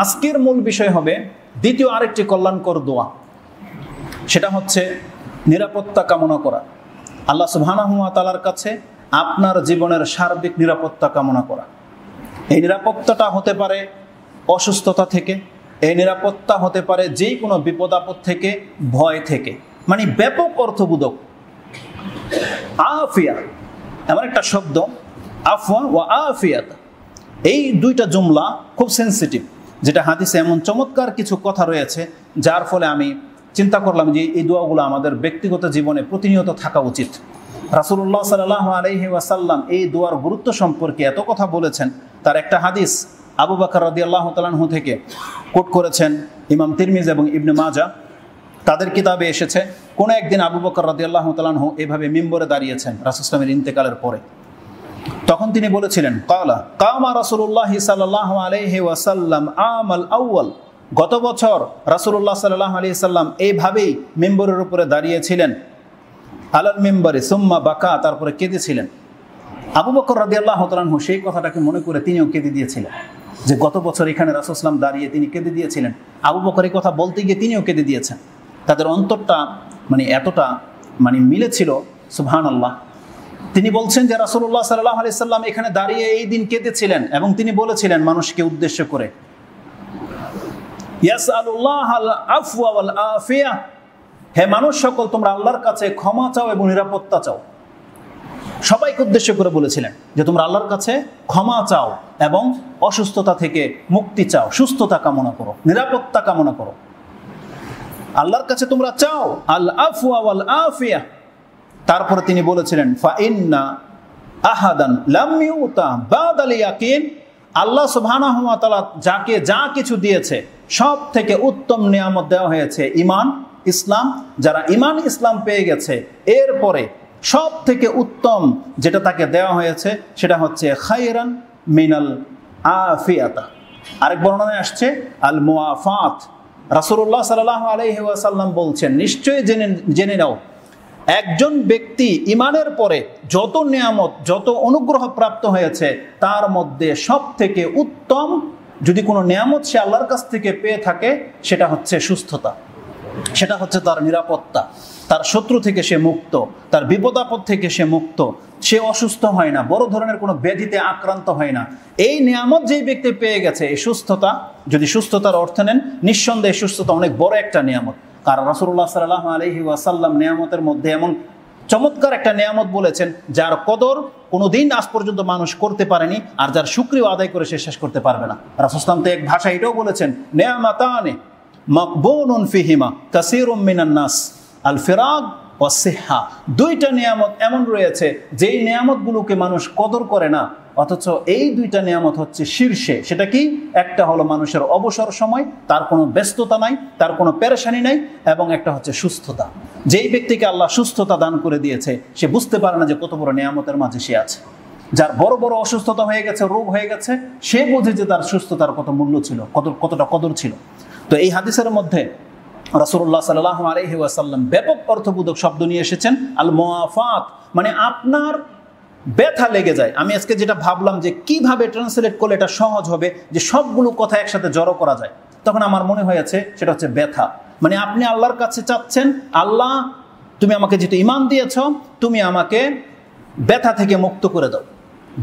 আজকের মূল বিষয় হবে দ্বিতীয় আরেকটি কল্যাণকর দোয়া সেটা হচ্ছে নিরাপত্তা কামনা করা আল্লাহ সুবহানাহুয়া তালার কাছে আপনার জীবনের সার্বিক নিরাপত্তা কামনা করা এই নিরাপত্তাটা হতে পারে অসুস্থতা থেকে এই নিরাপত্তা হতে পারে যে কোনো বিপদ আপদ থেকে ভয় থেকে মানে ব্যাপক অর্থবোধক আফিয়া এমন একটা শব্দ আফওয়া ও আফিয়াত এই দুইটা জুমলা খুব সেন্সিটিভ যেটা হাদিসে এমন চমৎকার কিছু কথা রয়েছে যার ফলে আমি চিন্তা করলাম যে এই দোয়াগুলো আমাদের ব্যক্তিগত জীবনে প্রতিনিয়ত থাকা উচিত রাসুল্লাহ সাল আলহি ওয়াসাল্লাম এই দোয়ার গুরুত্ব সম্পর্কে এত কথা বলেছেন তার একটা হাদিস আবু বাকর রদি আল্লাহ তালাহু থেকে কোট করেছেন ইমাম তিরমিজ এবং ইবনে মাজা তাদের কিতাবে এসেছে কোনো একদিন আবু বকর রদি আল্লাহ তালাহু এভাবে মেম্বরে দাঁড়িয়েছেন ইসলামের ইন্তেকালের পরে তখন তিনি বলেছিলেন কালা কামা রাসুল্লাহ সাল্লাহ আমল আউ্ল গত বছর রাসুল্লাহ সাল্লাহ আলি সাল্লাম এইভাবেই মেম্বরের উপরে দাঁড়িয়েছিলেন আলাল মেম্বরে সুম্মা বাকা তারপরে কেঁদেছিলেন আবু বকর রাদি আল্লাহ তালু সেই কথাটাকে মনে করে তিনিও কেঁদে দিয়েছিলেন যে গত বছর এখানে রাসুসলাম দাঁড়িয়ে তিনি কেঁদে দিয়েছিলেন আবু বকর এই কথা বলতে গিয়ে তিনিও কেঁদে দিয়েছেন তাদের অন্তরটা মানে এতটা মানে মিলেছিল সুবহান আল্লাহ তিনি বলছেন যে রাসুল্লাহ সাল্লাহ আলি সাল্লাম এখানে দাঁড়িয়ে এই দিন কেঁদেছিলেন এবং তিনি বলেছিলেন মানুষকে উদ্দেশ্য করে হে মানুষ সকল তোমরা আল্লাহর কাছে ক্ষমা চাও এবং নিরাপত্তা চাও সবাইকে উদ্দেশ্য করে বলেছিলেন যে তোমরা আল্লাহর কাছে ক্ষমা চাও এবং অসুস্থতা থেকে মুক্তি চাও সুস্থতা কামনা করো নিরাপত্তা কামনা করো আল্লাহর কাছে তোমরা চাও আল আফওয়া আফিয়া তারপরে তিনি বলেছিলেন ফাইন্না আহাদান লামিউতা বাদ আল ইয়াকিন আল্লাহ সুবহানাহু ওয়া তাআলা যাকে যা কিছু দিয়েছে সব থেকে উত্তম নিয়ামত দেওয়া হয়েছে ইমান ইসলাম যারা ইমান ইসলাম পেয়ে গেছে এরপরে সব থেকে উত্তম যেটা তাকে দেওয়া হয়েছে সেটা হচ্ছে খাইরান মিনাল আফিয়াতা আরেক বর্ণনায় আসছে আল মুআফাত রাসূলুল্লাহ সাল্লাল্লাহু আলাইহি ওয়াসাল্লাম বলছেন নিশ্চয়ই জেনে জেনে নাও একজন ব্যক্তি ইমানের পরে যত নিয়ামত যত অনুগ্রহ প্রাপ্ত হয়েছে তার মধ্যে সব থেকে উত্তম যদি কোনো নিয়ামত সে আল্লাহর কাছ থেকে পেয়ে থাকে সেটা হচ্ছে সুস্থতা সেটা হচ্ছে তার নিরাপত্তা তার শত্রু থেকে সে মুক্ত তার বিপদাপদ থেকে সে মুক্ত সে অসুস্থ হয় না বড় ধরনের কোনো ব্যাধিতে আক্রান্ত হয় না এই নিয়ামত যেই ব্যক্তি পেয়ে গেছে এই সুস্থতা যদি সুস্থতার অর্থ নেন নিঃসন্দেহে সুস্থতা অনেক বড় একটা নিয়ামত কারণ রসুল্লাহ সাল্লাহ আলহি ওয়াসাল্লাম নিয়ামতের মধ্যে এমন চমৎকার একটা নিয়ামত বলেছেন যার কদর কোনো দিন আজ পর্যন্ত মানুষ করতে পারেনি আর যার সুক্রিয় আদায় করে সে শেষ করতে পারবে না রাসুসলাম তো এক ভাষা এটাও বলেছেন নেয়ামাতানে মকবন ফিহিমা কাসির মিনান্নাস আল ফেরাগ সেহা দুইটা নিয়ামত এমন রয়েছে যেই নিয়ামতগুলোকে মানুষ কদর করে না অথচ এই দুইটা নিয়ামত হচ্ছে শীর্ষে সেটা কি একটা হলো মানুষের অবসর সময় তার কোনো ব্যস্ততা নাই তার কোনো পেরেশানি নাই এবং একটা হচ্ছে সুস্থতা যেই ব্যক্তিকে আল্লাহ সুস্থতা দান করে দিয়েছে সে বুঝতে পারে না যে কত বড় নিয়ামতের মাঝে সে আছে যার বড় বড় অসুস্থতা হয়ে গেছে রোগ হয়ে গেছে সে বোঝে যে তার সুস্থতার কত মূল্য ছিল কত কতটা কদর ছিল তো এই হাদিসের মধ্যে রাসুল্লাহ সাল্লাহ আলহি ব্যাপক অর্থবোধক শব্দ নিয়ে এসেছেন আল মোয়াফাত মানে আপনার ব্যথা লেগে যায় আমি আজকে যেটা ভাবলাম যে কিভাবে ট্রান্সলেট করলে এটা সহজ হবে যে সবগুলো কথা একসাথে জড়ো করা যায় তখন আমার মনে হয়েছে সেটা হচ্ছে ব্যথা মানে আপনি আল্লাহর কাছে চাচ্ছেন আল্লাহ তুমি আমাকে যেটা ইমান দিয়েছ তুমি আমাকে ব্যথা থেকে মুক্ত করে দাও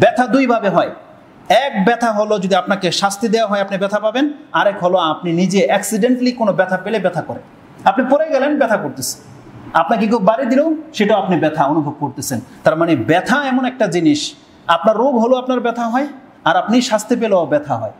ব্যথা দুইভাবে হয় এক ব্যথা হলো যদি আপনাকে শাস্তি দেওয়া হয় আপনি ব্যথা পাবেন আরেক হলো আপনি নিজে অ্যাক্সিডেন্টলি কোনো ব্যথা পেলে ব্যথা করে আপনি পড়ে গেলেন ব্যথা করতেছে আপনাকে কেউ বাড়ি দিলেও সেটাও আপনি ব্যথা অনুভব করতেছেন তার মানে ব্যথা এমন একটা জিনিস আপনার রোগ হলো আপনার ব্যথা হয় আর আপনি শাস্তি পেলেও ব্যথা হয়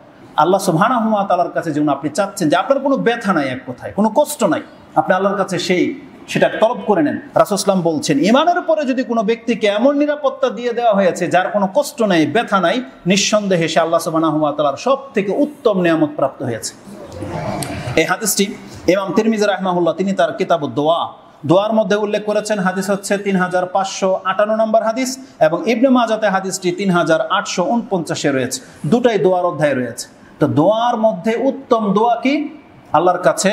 আল্লাহ ভানা হুয়া তালার কাছে যেমন আপনি চাচ্ছেন যে আপনার কোনো ব্যথা নাই এক কথায় কোনো কষ্ট নাই আপনি আল্লাহর কাছে সেই সেটা তলব করে নেন রাসুসলাম বলছেন ইমানের পরে যদি কোনো ব্যক্তিকে এমন নিরাপত্তা দিয়ে দেওয়া হয়েছে যার কোনো কষ্ট নাই ব্যথা নাই নিঃসন্দেহে সে আল্লাহ সুবাহ তালার সব থেকে উত্তম নিয়ামত প্রাপ্ত হয়েছে এই হাদিসটি এমাম তিরমিজ রাহমাহুল্লাহ তিনি তার কিতাব দোয়া দোয়ার মধ্যে উল্লেখ করেছেন হাদিস হচ্ছে তিন হাজার পাঁচশো আটান্ন নম্বর হাদিস এবং ইবনে মাজাতে হাদিসটি তিন হাজার আটশো উনপঞ্চাশে রয়েছে দুটাই দোয়ার অধ্যায় রয়েছে তো দোয়ার মধ্যে উত্তম দোয়া কি আল্লাহর কাছে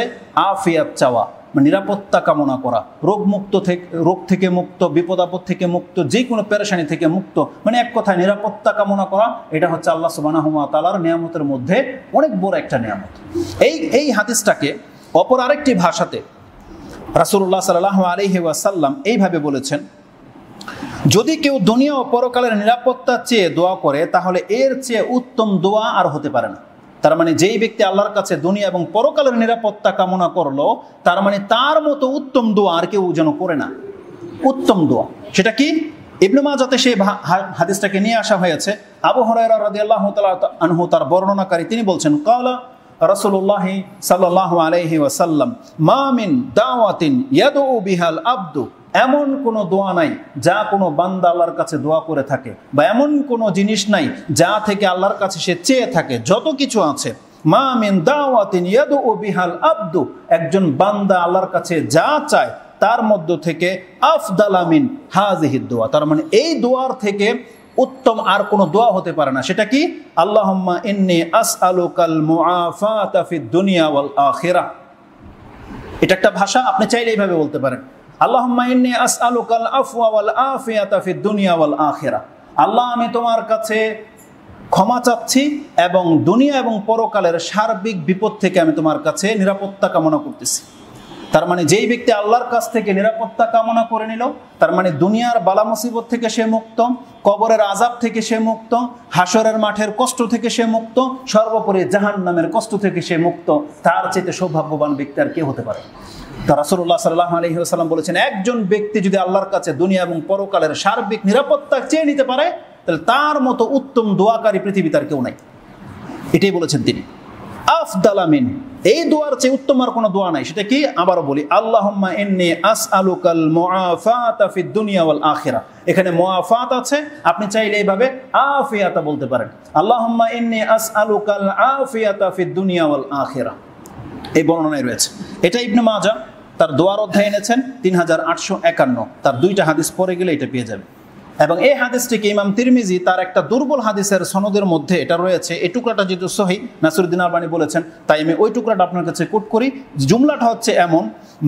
আফিয়াত চাওয়া মানে নিরাপত্তা কামনা করা রোগ মুক্ত থেকে রোগ থেকে মুক্ত বিপদ আপদ থেকে মুক্ত যে কোনো পেরেশানি থেকে মুক্ত মানে এক কথায় নিরাপত্তা কামনা করা এটা হচ্ছে আল্লাহ সুবানাহমা তালার নিয়ামতের মধ্যে অনেক বড় একটা নিয়ামত এই এই হাদিসটাকে অপর আরেকটি ভাষাতে রাসুল্লাহ সাল্লাহ আলহি ওয়াসাল্লাম এইভাবে বলেছেন যদি কেউ দুনিয়া ও পরকালের নিরাপত্তা চেয়ে দোয়া করে তাহলে এর চেয়ে উত্তম দোয়া আর হতে পারে না তার মানে যেই ব্যক্তি আল্লাহর কাছে দুনিয়া এবং পরকালের নিরাপত্তা কামনা করলো তার মানে তার মতো উত্তম দোয়া আর কেউ যেন করে না উত্তম দোয়া সেটা কি ইবনু যাতে সেই হাদিসটাকে নিয়ে আসা হয়েছে আবু হরাই আল্লাহ তাআলা আনহু তার বর্ণনাকারী তিনি বলছেন কলা রসুল্লাহ সাল্লাহ আলহি ওয়াসাল্লাম মামিন দাওয়াতিন ইয়াদু বিহাল আব্দু এমন কোনো দোয়া নাই যা কোনো বান্দা আল্লাহর কাছে দোয়া করে থাকে বা এমন কোনো জিনিস নাই যা থেকে আল্লাহর কাছে সে চেয়ে থাকে যত কিছু আছে মা মিন দাওয়াতিন ইয়াদু বিহাল আব্দু একজন বান্দা আল্লাহর কাছে যা চায় তার মধ্য থেকে আফদালামিন হাজিহিদ দোয়া তার মানে এই দোয়ার থেকে উত্তম আর কোনো দোয়া হতে পারে না সেটা কি আল্লাহ আস এটা একটা ভাষা আপনি চাইলে এইভাবে বলতে পারেন আল্লাহম্মা আস আল্লাহ আমি তোমার কাছে ক্ষমা চাচ্ছি এবং দুনিয়া এবং পরকালের সার্বিক বিপদ থেকে আমি তোমার কাছে নিরাপত্তা কামনা করতেছি তার মানে যেই ব্যক্তি আল্লাহর কাছ থেকে নিরাপত্তা কামনা করে নিল তার মানে দুনিয়ার বালা মুসিবত থেকে সে মুক্ত কবরের আজাব থেকে সে মুক্ত হাসরের মাঠের কষ্ট থেকে সে মুক্ত সর্বোপরি জাহান নামের কষ্ট থেকে সে মুক্ত তার চেয়ে সৌভাগ্যবান ব্যক্তি আর কে হতে পারে তারা সরুল্লাহ সাল্লাহ আলহিহাল্লাম বলেছেন একজন ব্যক্তি যদি আল্লাহর কাছে দুনিয়া এবং পরকালের সার্বিক নিরাপত্তা চেয়ে নিতে পারে তাহলে তার মতো উত্তম দোয়াকারী পৃথিবী তার কেউ নাই এটাই বলেছেন তিনি আফদালামিন এই দোয়ার চেয়ে উত্তম আর কোনো দোয়া নাই সেটা কি আবারও বলি আল্লাহম্মা এন্নি আস আলুকাল মোয়াফাতাফিদ দুনিয়া ওয়াল আখিরা এখানে মোয়াফাত আছে আপনি চাইলে এইভাবে আফিয়াতা বলতে পারেন আল্লাহম্মা এন্নি আস আলুকাল আফিয়াতাফিদ দুনিয়া ওয়াল আখিরা এই বর্ণনায় রয়েছে এটা ইবনে মাজা তার দোয়ার অধ্যায় এনেছেন তিন হাজার আটশো একান্ন তার দুইটা হাদিস পরে গেলে এটা পেয়ে যাবে এবং এই হাদিসটিকে ইমাম তিরমিজি তার একটা দুর্বল হাদিসের সনদের মধ্যে এটা রয়েছে এই টুকরাটা যেহেতু সহি নাসরুদ্দিন আলবানি বলেছেন তাই আমি ওই টুকরাটা আপনার কাছে কোট করি জুমলাটা হচ্ছে এমন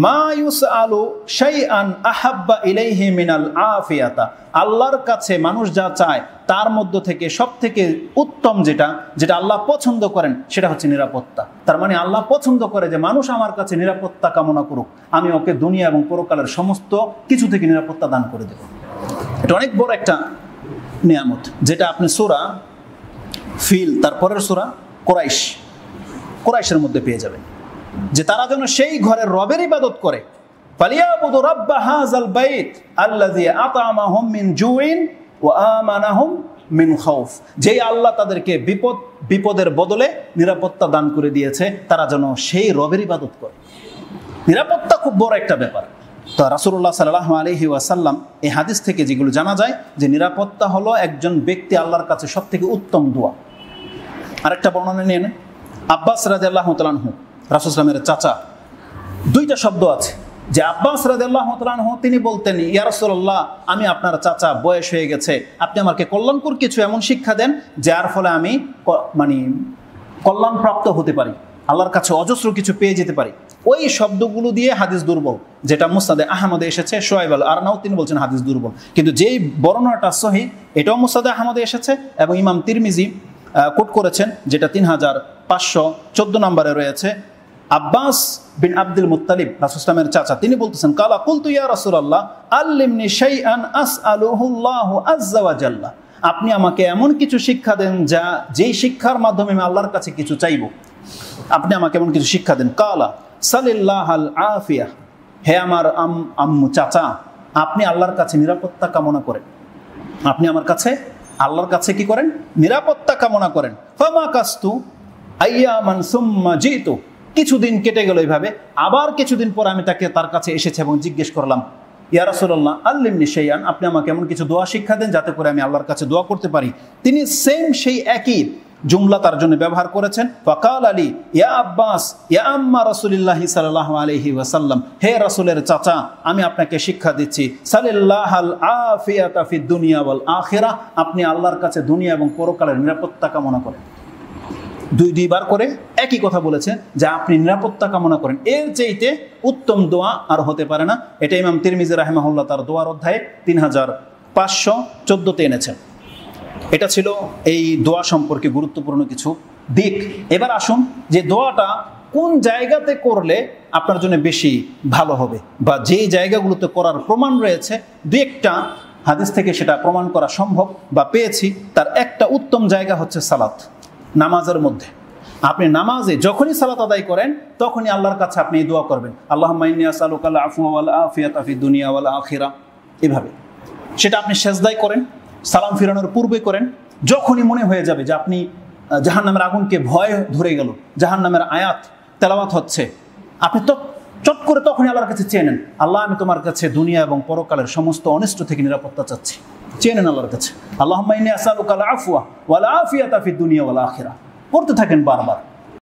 মায়ুস আলু সেই আন আহাব্বা ইলেহি মিনাল আফিয়াতা আল্লাহর কাছে মানুষ যা চায় তার মধ্য থেকে সব থেকে উত্তম যেটা যেটা আল্লাহ পছন্দ করেন সেটা হচ্ছে নিরাপত্তা তার মানে আল্লাহ পছন্দ করে যে মানুষ আমার কাছে নিরাপত্তা কামনা করুক আমি ওকে দুনিয়া এবং পরকালের সমস্ত কিছু থেকে নিরাপত্তা দান করে দেবো এটা অনেক বড় একটা নিয়ামত যেটা আপনি সোরা ফিল তারপরের সোরা কোরাইশ কোরাইশের মধ্যে পেয়ে যাবেন যে তারা যেন সেই ঘরের রবের ইবাদত করে ফালিয়াবুদু রাব্বা হাযাল বাইত আল্লাযী আতামাহুম মিন জুইন ওয়া আমানাহুম মিন খৌফ যেই আল্লাহ তাদেরকে বিপদ বিপদের বদলে নিরাপত্তা দান করে দিয়েছে তারা যেন সেই রবের ইবাদত করে নিরাপত্তা খুব বড় একটা ব্যাপার তো রাসুল্লাহ সাল্লাহ আলহি ওয়াসাল্লাম এই হাদিস থেকে যেগুলো জানা যায় যে নিরাপত্তা হলো একজন ব্যক্তি আল্লাহর কাছে সব থেকে উত্তম দোয়া আরেকটা বর্ণনা নিয়ে নেন আব্বাস রাজে আল্লাহ হু রাসুসলামের চাচা দুইটা শব্দ আছে যে আব্বাস রাজে আল্লাহ তালাহু তিনি বলতেন ইয়ারসোল্লাহ আমি আপনার চাচা বয়স হয়ে গেছে আপনি আমাকে কল্যাণপুর কিছু এমন শিক্ষা দেন যার ফলে আমি মানে কল্যাণপ্রাপ্ত হতে পারি আল্লাহর কাছে অজস্র কিছু পেয়ে যেতে পারি ওই শব্দগুলো দিয়ে হাদিস দুর্বল যেটা মুস্তাদে আহমদে এসেছে সোয়াইব আল আর তিনি বলছেন হাদিস দুর্বল কিন্তু যেই বর্ণনাটা সহি এটাও মুস্তাদে আহমদে এসেছে এবং ইমাম তিরমিজি কোট করেছেন যেটা তিন হাজার পাঁচশো চোদ্দ নম্বরে রয়েছে আব্বাস বিন আব্দুল মুতালিব রাসুসলামের চাচা তিনি বলতেছেন কালা কুলতু ইয়া আল্লাহ আল্লিমনি শাইআন আন আস ওয়া জাল্লা আপনি আমাকে এমন কিছু শিক্ষা দেন যা যেই শিক্ষার মাধ্যমে আমি আল্লাহর কাছে কিছু চাইব আপনি আমাকে এমন কিছু শিক্ষা দেন কালা সালিল্লাহ আল আফিয়া হে আমার আম আম্মু চাচা আপনি আল্লাহর কাছে নিরাপত্তা কামনা করেন আপনি আমার কাছে আল্লাহর কাছে কি করেন নিরাপত্তা কামনা করেন ফমা কাস্তু আইয়া মানসুম্মা জিতু কিছুদিন কেটে গেল এইভাবে আবার কিছুদিন পর আমি তাকে তার কাছে এসেছি এবং জিজ্ঞেস করলাম ইয়ারাসুল্লাহ আল্লিমনি সেইয়ান আপনি আমাকে এমন কিছু দোয়া শিক্ষা দেন যাতে করে আমি আল্লাহর কাছে দোয়া করতে পারি তিনি সেম সেই একই জুমলা তার জন্য ব্যবহার করেছেন ফকাল আলী ইয়া আব্বাস ইয়া আম্মা রসুলিল্লাহি সাল্লাহ আলহি ওয়াসাল্লাম হে রসুলের চাচা আমি আপনাকে শিক্ষা দিচ্ছি সালিল্লাহ আল আফিয়াতাফি দুনিয়া বল আখেরা আপনি আল্লাহর কাছে দুনিয়া এবং পরকালের নিরাপত্তা কামনা করেন দুই দুইবার করে একই কথা বলেছেন যে আপনি নিরাপত্তা কামনা করেন এর চাইতে উত্তম দোয়া আর হতে পারে না এটা ইমাম তিরমিজি রাহেমাহুল্লাহ তার দোয়ার অধ্যায়ে তিন হাজার পাঁচশো চোদ্দোতে এনেছেন এটা ছিল এই দোয়া সম্পর্কে গুরুত্বপূর্ণ কিছু দিক এবার আসুন যে দোয়াটা কোন জায়গাতে করলে আপনার জন্য বেশি ভালো হবে বা যেই জায়গাগুলোতে করার প্রমাণ রয়েছে দু একটা হাদিস থেকে সেটা প্রমাণ করা সম্ভব বা পেয়েছি তার একটা উত্তম জায়গা হচ্ছে সালাত নামাজের মধ্যে আপনি নামাজে যখনই সালাত আদায় করেন তখনই আল্লাহর কাছে আপনি দোয়া করবেন আল্লাহ আফুয়াল আফিয়াত আফি দুনিয়া আখিরা এভাবে সেটা আপনি সেজদাই করেন সালাম ফিরানোর পূর্বে করেন যখনই মনে হয়ে যাবে যে আপনি জাহান নামের আগুনকে ভয় ধরে গেল জাহান নামের আয়াত তেলাওয়াত হচ্ছে আপনি তো চট করে তখনই আল্লাহর কাছে চেয়ে নেন আল্লাহ আমি তোমার কাছে দুনিয়া এবং পরকালের সমস্ত অনিষ্ট থেকে নিরাপত্তা চাচ্ছি চেয়ে নেন আল্লাহর কাছে আল্লাহ আফুয়া ওয়ালা আফিয়া তাফি দুনিয়া ওয়ালা আখিরা করতে থাকেন বারবার